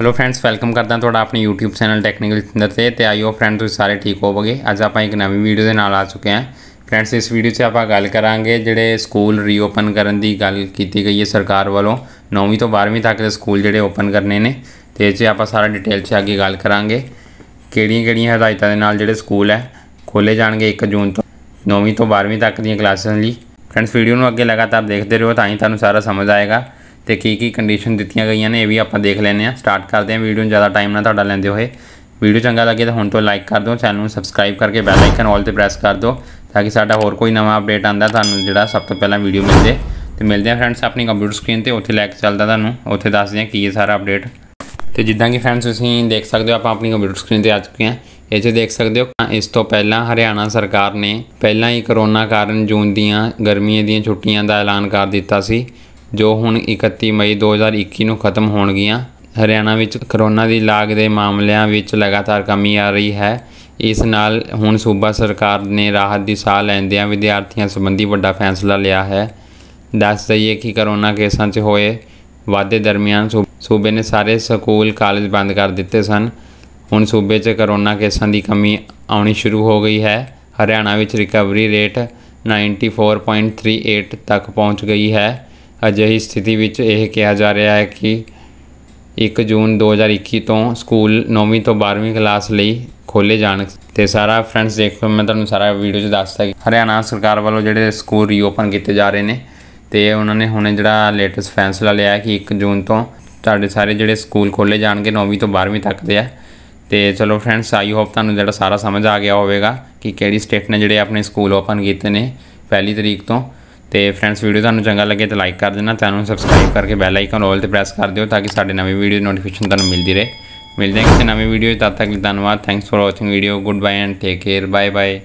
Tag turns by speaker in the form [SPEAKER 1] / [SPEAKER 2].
[SPEAKER 1] hello friends welcome ਕਰਦਾ ਤੁਹਾਡਾ ਆਪਣੇ YouTube ਚੈਨਲ ਟੈਕਨੀਕਲ ਸਿੰਦਰ ਤੇ ਤੇ ਆਈਓ ਫਰੈਂਡਸ ਤੁਸੀਂ ਸਾਰੇ ਠੀਕ ਹੋਵੋਗੇ ਅੱਜ ਆਪਾਂ ਇੱਕ ਨਵੀਂ ਵੀਡੀਓ ਦੇ ਨਾਲ ਆ ਚੁੱਕੇ ਹਾਂ ਫਰੈਂਡਸ ਇਸ ਵੀਡੀਓ 'ਚ ਆਪਾਂ ਗੱਲ ਕਰਾਂਗੇ ਜਿਹੜੇ ਸਕੂਲ ਰੀਓਪਨ ਕਰਨ ਦੀ ਗੱਲ ਕੀਤੀ ਗਈ ਹੈ ਸਰਕਾਰ ਵੱਲੋਂ 9ਵੀਂ ਤੋਂ 12ਵੀਂ ਤੱਕ ਦੇ ਸਕੂਲ ਜਿਹੜੇ ਓਪਨ ਕਰਨੇ ਨੇ ਤੇ ਇਹ 'ਚ ਆਪਾਂ ਸਾਰਾ ਡਿਟੇਲ 'ਚ ਅੱਗੇ ਗੱਲ ਕਰਾਂਗੇ ਕਿਹੜੀਆਂ-ਕਿਹੜੀਆਂ ਹਦਾਇਤਾਂ ਦੇ ਨਾਲ ਜਿਹੜੇ ਸਕੂਲ ਹੈ ਖੋਲੇ ਜਾਣਗੇ 1 ਜੂਨ ਤੋਂ 9ਵੀਂ ਤੋਂ 12ਵੀਂ ਤੱਕ ਦੀਆਂ ਕਲਾਸਾਂ ਲਈ ਫਰੈਂਡਸ ਵੀਡੀਓ ਨੂੰ ਅੱਗੇ ਲਗਾਤਾਰ ਦੇਖਦੇ ਰਹੋ ਤਾਂ ਹੀ ਤੁਹਾਨੂੰ ਸਾਰਾ ਸਮਝ ਆਏਗਾ ਤੇ ਕੀ ਕੀ ਕੰਡੀਸ਼ਨ ਦਿੱਤੀਆਂ ਗਈਆਂ ਨੇ ਇਹ ਵੀ ਆਪਾਂ ਦੇਖ ਲੈਨੇ ਆ ਸਟਾਰਟ ਕਰਦੇ ਆ ਵੀਡੀਓ ਜ਼ਿਆਦਾ ਟਾਈਮ ਨਾ ਤੁਹਾਡਾ ਲੈਂਦੇ ਹੋਏ ਵੀਡੀਓ ਚੰਗਾ ਲੱਗੇ ਤਾਂ ਹੁਣ ਤੋਂ ਲਾਈਕ ਕਰ ਦਿਓ ਚੈਨਲ ਨੂੰ ਸਬਸਕ੍ਰਾਈਬ ਕਰਕੇ ਬੈਲ ਆਈਕਨ ਆਲ ਤੇ ਪ੍ਰੈਸ ਕਰ ਦਿਓ ਤਾਂ ਕਿ ਸਾਡਾ ਹੋਰ ਕੋਈ ਨਵਾਂ ਅਪਡੇਟ ਆਂਦਾ ਤੁਹਾਨੂੰ ਜਿਹੜਾ ਸਭ ਤੋਂ ਪਹਿਲਾਂ ਵੀਡੀਓ ਮਿਲ ਜੇ ਤੇ ਮਿਲਦੇ ਆ ਫਰੈਂਡਸ ਆਪਣੀ ਕੰਪਿਊਟਰ ਸਕਰੀਨ ਤੇ ਉੱਥੇ ਲੈ ਕੇ ਚੱਲਦਾ ਤੁਹਾਨੂੰ ਉੱਥੇ ਦੱਸ ਦਿਆਂ ਕੀ ਹੈ ਸਾਰਾ ਅਪਡੇਟ ਤੇ ਜਿੱਦਾਂ ਕਿ ਫਰੈਂਡਸ ਤੁਸੀਂ ਦੇਖ ਸਕਦੇ ਹੋ ਆਪਾਂ ਆਪਣੀ ਕੰਪਿਊਟਰ ਸਕਰੀਨ ਤੇ ਆ ਚੁੱਕੇ ਹਾਂ ਇਹ ਜੇ ਦੇਖ ਸਕਦੇ ਹੋ ਇਸ ਤੋਂ ਪਹਿਲਾਂ ਹਰਿਆਣਾ ਸਰਕਾਰ ਨੇ ਪਹਿਲਾਂ ਹੀ ਕਰੋਨਾ ਕਾਰਨ ਜੂਨ ਦੀਆਂ ਗਰਮੀਆਂ ਦੀਆਂ ਛੁੱਟੀਆਂ ਦਾ ਐਲਾਨ ਕਰ ਦਿੱਤਾ ਸੀ ਜੋ ਹੁਣ 31 ਮਈ 2021 ਨੂੰ ਖਤਮ ਹੋਣਗੀਆਂ ਹਰਿਆਣਾ ਵਿੱਚ ਕਰੋਨਾ ਦੀ ਲਾਗ ਦੇ ਮਾਮਲਿਆਂ ਵਿੱਚ ਲਗਾਤਾਰ ਕਮੀ ਆ ਰਹੀ ਹੈ ਇਸ ਨਾਲ ਹੁਣ ਸੂਬਾ ਸਰਕਾਰ ਨੇ ਰਾਹਤ ਦੀ ਸਾਹ ਲੈਂਦਿਆਂ ਵਿਦਿਆਰਥੀਆਂ ਸੰਬੰਧੀ ਵੱਡਾ ਫੈਸਲਾ ਲਿਆ ਹੈ ਦੱਸ ਦਈਏ ਕਿ ਕਰੋਨਾ ਕੇਸਾਂ 'ਚ ਹੋਏ ਵਾਧੇ ਦਰਮਿਆਨ ਸੂਬੇ ਨੇ ਸਾਰੇ ਸਕੂਲ ਕਾਲਜ ਬੰਦ ਕਰ ਦਿੱਤੇ ਸਨ ਹੁਣ ਸੂਬੇ 'ਚ ਕਰੋਨਾ ਕੇਸਾਂ ਦੀ ਕਮੀ ਆਉਣੀ ਸ਼ੁਰੂ ਹੋ ਗਈ ਹੈ ਹਰਿਆਣਾ ਵਿੱਚ ਰਿਕਵਰੀ ਰੇਟ 94.38 ਤੱਕ ਪਹੁੰਚ ਗਈ ਹੈ ਅਜਿਹੀ ਸਥਿਤੀ ਵਿੱਚ ਇਹ ਕਿਹਾ ਜਾ ਰਿਹਾ ਹੈ ਕਿ 1 ਜੂਨ 2021 ਤੋਂ ਸਕੂਲ 9ਵੀਂ ਤੋਂ 12ਵੀਂ ਕਲਾਸ ਲਈ ਖੋਲੇ ਜਾਣ ਤੇ ਸਾਰਾ ਫਰੈਂਡਸ ਦੇਖੋ ਮੈਂ ਤੁਹਾਨੂੰ ਸਾਰਾ ਵੀਡੀਓ 'ਚ ਦੱਸਦਾ ਕਿ ਹਰਿਆਣਾ ਸਰਕਾਰ ਵੱਲੋਂ ਜਿਹੜੇ ਸਕੂਲ ਰੀਓਪਨ ਕੀਤੇ ਜਾ ਰਹੇ ਨੇ ਤੇ ਉਹਨਾਂ ਨੇ ਹੁਣੇ ਜਿਹੜਾ ਲੇਟੈਸਟ ਫੈਸਲਾ ਲਿਆ ਕਿ 1 ਜੂਨ ਤੋਂ ਤੁਹਾਡੇ ਸਾਰੇ ਜਿਹੜੇ ਸਕੂਲ ਖੋਲੇ ਜਾਣਗੇ 9ਵੀਂ ਤੋਂ 12ਵੀਂ ਤੱਕ ਦੇ ਆ ਤੇ ਚਲੋ ਫਰੈਂਡਸ ਆਈ ਹੋਪ ਤੁਹਾਨੂੰ ਜਿਹੜਾ ਸਾਰਾ ਸਮਝ ਆ ਗਿਆ ਹੋਵੇਗਾ ਕਿ ਕਿਹੜੀ ਸਟੇਟ ਨੇ ਜਿਹੜੇ ਆਪਣੇ ਸਕੂਲ ਓਪਨ ਕੀਤੇ ਨੇ ਪਹਿਲੀ ਤਰੀਕ ਤੋਂ ਤੇ ਫਰੈਂਡਸ ਵੀਡੀਓ ਤੁਹਾਨੂੰ ਚੰਗਾ ਲੱਗੇ ਤਾਂ ਲਾਈਕ ਕਰ ਦੇਣਾ ਤੁਹਾਨੂੰ ਸਬਸਕ੍ਰਾਈਬ ਕਰਕੇ ਬੈਲ ਆਈਕਨ ਆਲ ਤੇ ਪ੍ਰੈਸ ਕਰ ਦਿਓ ਤਾਂ ਕਿ ਸਾਡੇ ਨਵੇਂ ਵੀਡੀਓ ਨੋਟੀਫਿਕੇਸ਼ਨ ਤੁਹਾਨੂੰ ਮਿਲਦੀ ਰਹੇ ਮਿਲਦੇ ਹਾਂ ਕਿਸੇ ਨਵੀਂ ਵੀਡੀਓ ਤਦ ਤੱਕ ਲਈ ਧੰਨਵਾਦ thanks for watching video good bye and take care bye bye